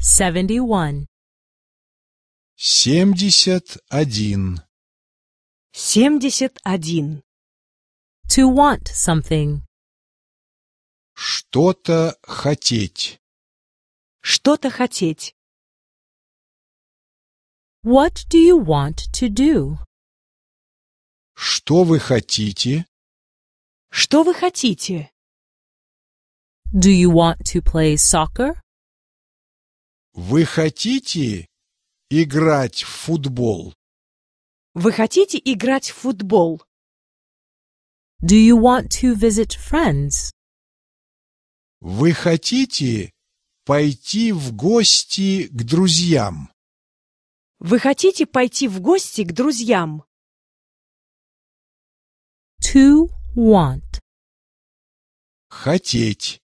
Семьдесят один. Семьдесят один. To want something. Что-то хотеть. Что-то хотеть. What do you want to do? Что вы хотите? Что вы хотите? Do you want to play soccer? Вы хотите играть в футбол? Вы хотите играть в футбол? Do you want to visit friends? Вы хотите пойти в гости к друзьям? Вы хотите пойти в гости к друзьям? To want. Хотеть.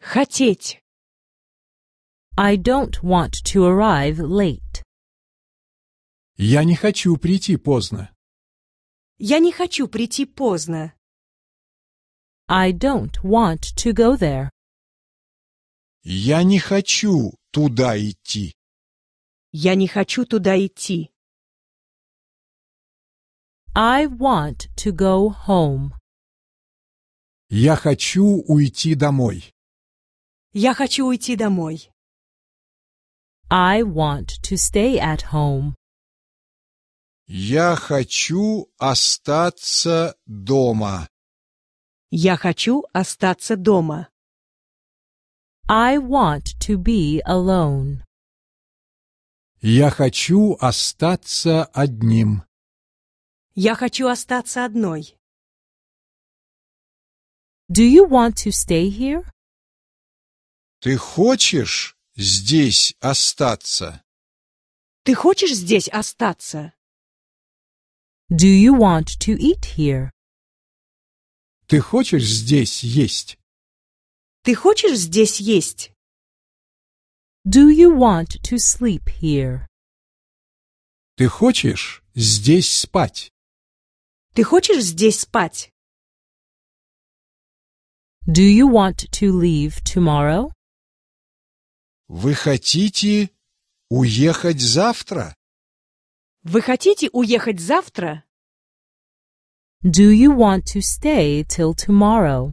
Хотеть. I don't want to arrive late. Я не хочу прийти поздно. Я не хочу прийти поздно. I don't want to go there. Я не хочу туда идти. Я не хочу туда идти. I want to go home. Я хочу уйти домой. Я хочу уйти домой. I want to stay at home. Я хочу остаться дома. Я хочу остаться дома. I want to be alone. Я хочу остаться одним. Я хочу остаться одной. Do you want to stay here? Ты хочешь здесь остаться? Ты хочешь здесь остаться? Do you want to eat here? Ты хочешь здесь есть? Ты хочешь здесь есть? Do you want to sleep here? Ты хочешь здесь спать? Ты хочешь здесь спать? Do you want to leave tomorrow? Вы хотите уехать завтра? Вы хотите уехать завтра? Do you want to stay till tomorrow?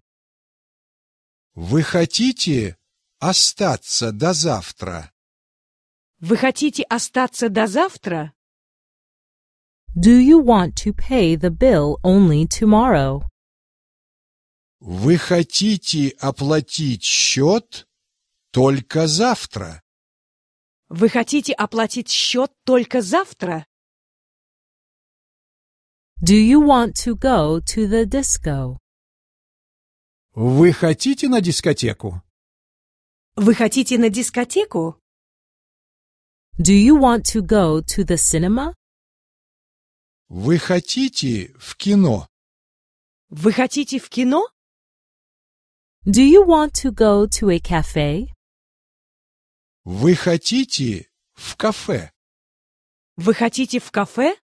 Вы хотите остаться до завтра? Вы хотите остаться до завтра? Do you want to pay the bill only tomorrow? Вы хотите оплатить счет только завтра? Вы хотите оплатить счет только завтра? Do you want to go to the disco? Вы хотите на дискотеку? Вы хотите на дискотеку? Do you want to go to the cinema? Вы хотите в кино? Вы хотите в кино? Do you want to go to a cafe? Вы хотите в кафе? Вы хотите в кафе?